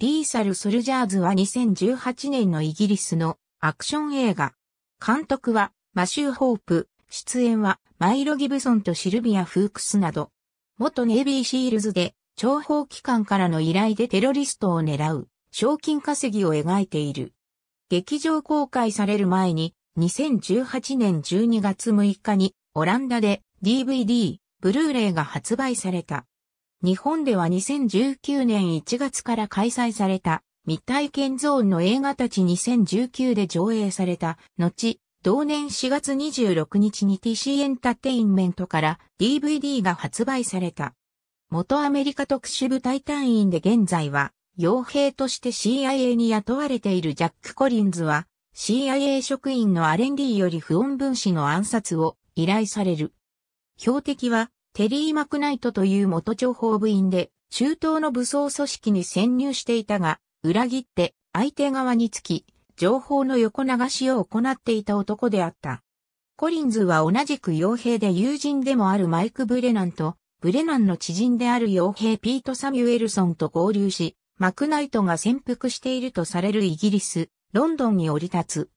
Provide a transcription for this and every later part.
リーサル・ソルジャーズは2018年のイギリスのアクション映画。監督はマシュー・ホープ、出演はマイロ・ギブソンとシルビア・フークスなど、元ネイビー・シールズで諜報機関からの依頼でテロリストを狙う賞金稼ぎを描いている。劇場公開される前に2018年12月6日にオランダで DVD、ブルーレイが発売された。日本では2019年1月から開催された、未体験ゾーンの映画たち2019で上映された、後、同年4月26日に TC エンタテインメントから DVD が発売された。元アメリカ特殊部隊隊員で現在は、傭兵として CIA に雇われているジャック・コリンズは、CIA 職員のアレンディより不穏分子の暗殺を依頼される。標的はテリー・マクナイトという元諜報部員で、中東の武装組織に潜入していたが、裏切って相手側につき、情報の横流しを行っていた男であった。コリンズは同じく傭兵で友人でもあるマイク・ブレナンと、ブレナンの知人である傭兵ピート・サミュエルソンと合流し、マクナイトが潜伏しているとされるイギリス、ロンドンに降り立つ。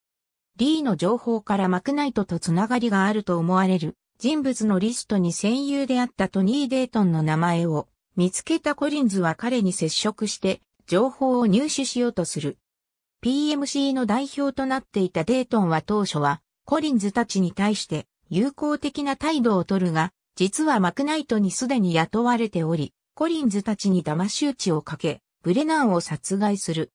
リーの情報からマクナイトとつながりがあると思われる人物のリストに戦友であったトニー・デートンの名前を見つけたコリンズは彼に接触して情報を入手しようとする。PMC の代表となっていたデートンは当初はコリンズたちに対して友好的な態度をとるが、実はマクナイトにすでに雇われており、コリンズたちに騙し討ちをかけ、ブレナンを殺害する。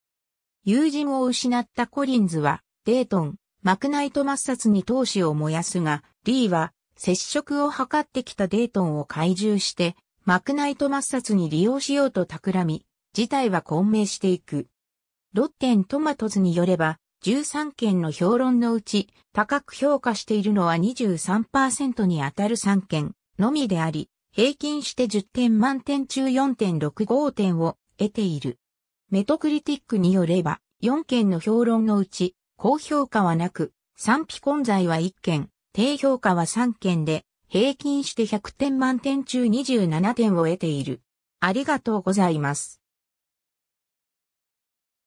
友人を失ったコリンズは、デートン、マクナイト抹殺に闘志を燃やすが、リーは接触を図ってきたデイトンを懐柔して、マクナイト抹殺に利用しようと企み、事態は混迷していく。ロッテントマトズによれば、13件の評論のうち、高く評価しているのは23%に当たる3件のみであり、平均して10点満点中4.65点を得ている。メトクリティックによれば、4件の評論のうち、高評価はなく、賛否混在は1件、低評価は3件で、平均して100点満点中27点を得ている。ありがとうございます。